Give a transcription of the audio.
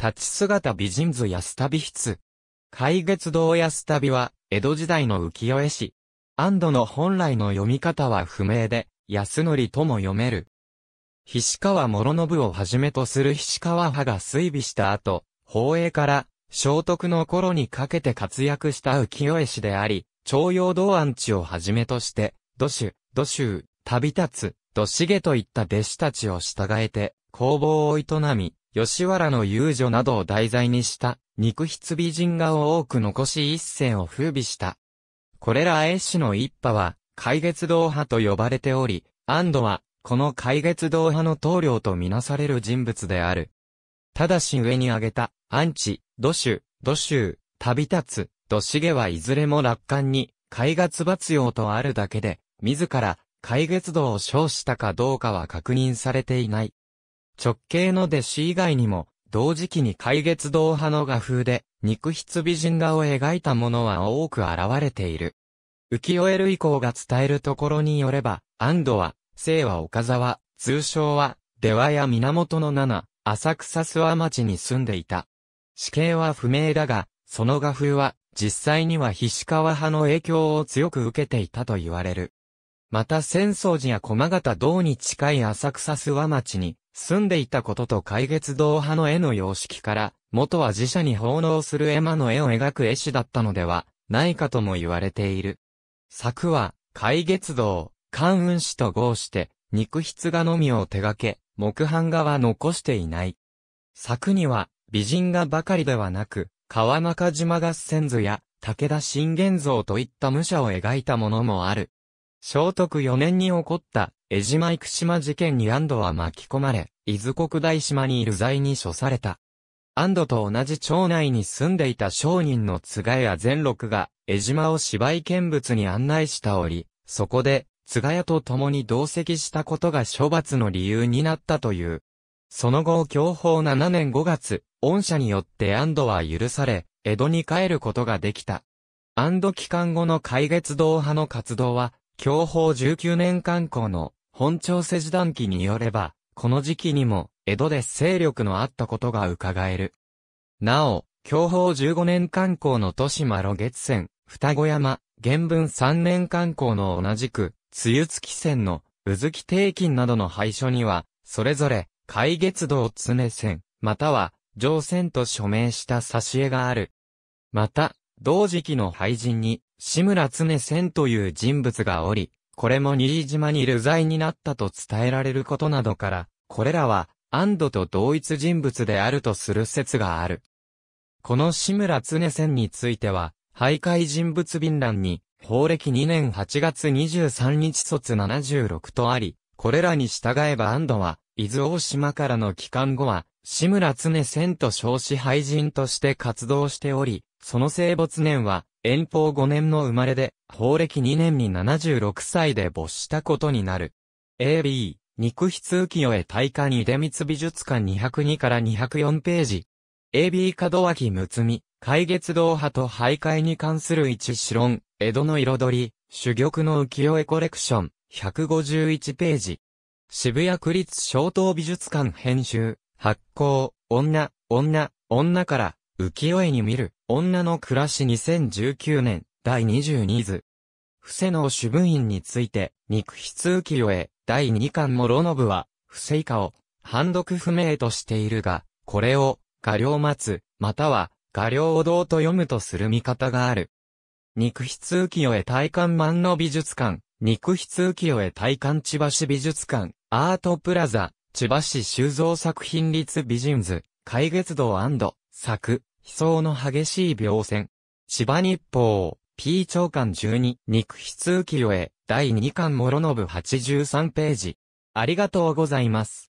立ち姿美人図安旅筆。海月堂安旅は、江戸時代の浮世絵師。安堵の本来の読み方は不明で、安則とも読める。菱川諸信をはじめとする菱川派が衰微した後、宝永から、聖徳の頃にかけて活躍した浮世絵師であり、徴用道安地をはじめとして、土主、土州、旅立つ、土重といった弟子たちを従えて、工房を営み、吉原の遊女などを題材にした、肉筆美人画を多く残し一世を風靡した。これら絵師の一派は、海月堂派と呼ばれており、安堵は、この海月堂派の棟梁とみなされる人物である。ただし上に挙げた、アンチ、土州、土州、旅立つ、土重はいずれも楽観に、海月罰用とあるだけで、自ら、海月堂を称したかどうかは確認されていない。直系の弟子以外にも、同時期に海月堂派の画風で、肉筆美人画を描いたものは多く現れている。浮世絵類項が伝えるところによれば、安堵は、清は岡沢、通称は、出羽や源の七、浅草諏訪町に住んでいた。死刑は不明だが、その画風は、実際には菱川派の影響を強く受けていたと言われる。また浅草寺や駒形堂に近い浅草諏訪町に、住んでいたことと海月堂派の絵の様式から、元は自社に奉納する絵馬の絵を描く絵師だったのでは、ないかとも言われている。作は、海月堂、関雲氏と合して、肉筆画のみを手掛け、木版画は残していない。作には、美人画ばかりではなく、川中島合戦図や、武田信玄像といった武者を描いたものもある。聖徳4年に起こった江島生島事件に安土は巻き込まれ、伊豆国大島にいる罪に処された。安土と同じ町内に住んでいた商人の津賀屋善六が、江島を芝居見物に案内したり、そこで、津賀屋と共に同席したことが処罰の理由になったという。その後、享保7年5月、恩赦によって安土は許され、江戸に帰ることができた。安土期間後の海月堂派の活動は、享保19年刊行の本朝世時談記によれば、この時期にも、江戸で勢力のあったことが伺える。なお、享保15年観光の豊島露月船、双子山、原文3年観光の同じく、露月船の、うずき定金などの廃所には、それぞれ、海月道常船、または、乗船と署名した挿絵がある。また、同時期の廃人に、志村常船という人物がおり、これも新島に流罪になったと伝えられることなどから、これらは、安堵と同一人物であるとする説がある。この志村常戦については、徘徊人物便欄に、法暦2年8月23日卒76とあり、これらに従えば安堵は、伊豆大島からの帰還後は、志村常戦と少子廃人として活動しており、その生没年は、遠方5年の生まれで、法暦2年に76歳で没したことになる。AB、肉筆浮世絵大化に出光美術館202から204ページ。AB 門脇睦美、海月堂派と徘徊に関する一史論、江戸の彩り、珠玉の浮世絵コレクション、151ページ。渋谷区立小東美術館編集、発行、女、女、女から、浮世絵に見る、女の暮らし2019年、第22図。伏せの主文院について、肉筆浮世絵、第2巻もロノブは、不せ以下を、判読不明としているが、これを、画量待つ、または、画量を道と読むとする見方がある。肉筆浮世絵体感万の美術館、肉筆浮世絵体感千葉市美術館、アートプラザ、千葉市修造作品立美人図、海月堂作、悲壮の激しい病戦。千葉日報、P 長官12、肉筆浮世絵、第2巻諸信83ページ。ありがとうございます。